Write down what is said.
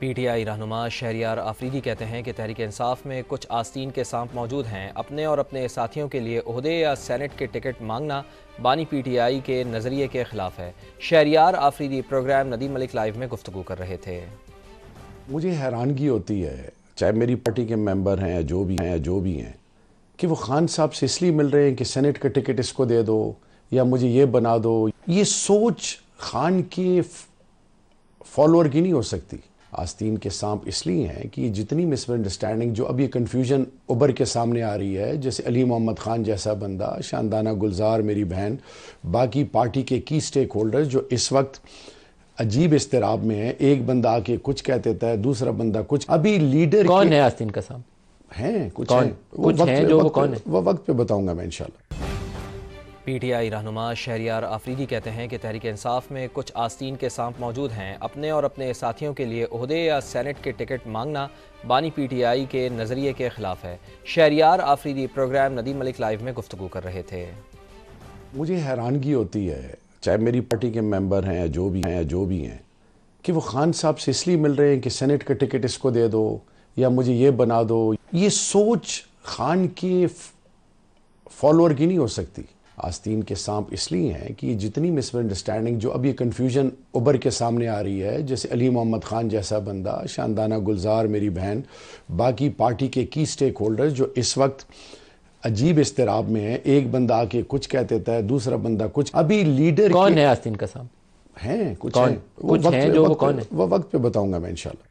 P T I रहनुमा शहरियार आफरीदी कहते हैं कि तहरीक इंसाफ में कुछ आस्तीन के सांप मौजूद हैं अपने और अपने साथियों के लिए अहदे या सैनट के टिकट मांगना बानी पी टी आई के नज़रिए के ख़िलाफ़ है शहरियार आफरीदी प्रोग्राम नदी मलिक लाइव में गुफ्तु कर रहे थे मुझे हैरानगी होती है चाहे मेरी पार्टी के मेम्बर हैं जो भी हैं जो भी हैं कि वो खान साहब से इसलिए मिल रहे हैं कि सैनट का टिकट इसको दे दो या मुझे ये बना दो ये सोच खान के फॉलोअर की नहीं हो सकती आस्तीन के सांप इसलिए हैं कि जितनी मिसअंडरस्टैंडिंग जो अभी कन्फ्यूजन उबर के सामने आ रही है जैसे अली मोहम्मद ख़ान जैसा बंदा शानदाना गुलजार मेरी बहन बाकी पार्टी के की स्टेक होल्डर जो इस वक्त अजीब इसतराब में है एक बंदा आके कुछ कह देता है दूसरा बंदा कुछ अभी लीडर कौन है आस्तीन का सांप है कुछ कौन? है वो कुछ वक्त हैं जो वक्त, वो कौन है वो वक्त पे बताऊंगा मैं इंशाल्लाह पी टी आई रहनुमा शहरियार आफरीदी कहते हैं कि तहरीक इंसाफ में कुछ आस्तीन के सांप मौजूद हैं अपने और अपने साथियों के लिए अहदे या सैनट के टिकट मांगना बानी पी टी आई के नज़रिए के ख़िलाफ़ है शहरियार आफरीदी प्रोग्राम नदीम मलिक लाइव में गुफ्तु कर रहे थे मुझे हैरानगी होती है चाहे मेरी पार्टी के मेम्बर हैं जो भी हैं जो भी हैं कि वो खान साहब से इसलिए मिल रहे हैं कि सेनेट का टिकट इसको दे दो या मुझे ये बना दो ये सोच खान के फॉलोअर की नहीं हो सकती आस्तीन के सांप इसलिए हैं कि जितनी मिसअंडरस्टैंडिंग जो अब ये कन्फ्यूजन उबर के सामने आ रही है जैसे अली मोहम्मद ख़ान जैसा बंदा शानदाना गुलजार मेरी बहन बाकी पार्टी के की स्टेक होल्डर्स जो इस वक्त अजीब इसतराब में है एक बंदा आके कुछ कह देता है दूसरा बंदा कुछ अभी लीडर कौन है आस्तीन का सांप हैं कुछ कौन? है वो कुछ वक्त है जो वक्त, वो कौन है वो वक्त पे बताऊंगा मैं इंशाल्लाह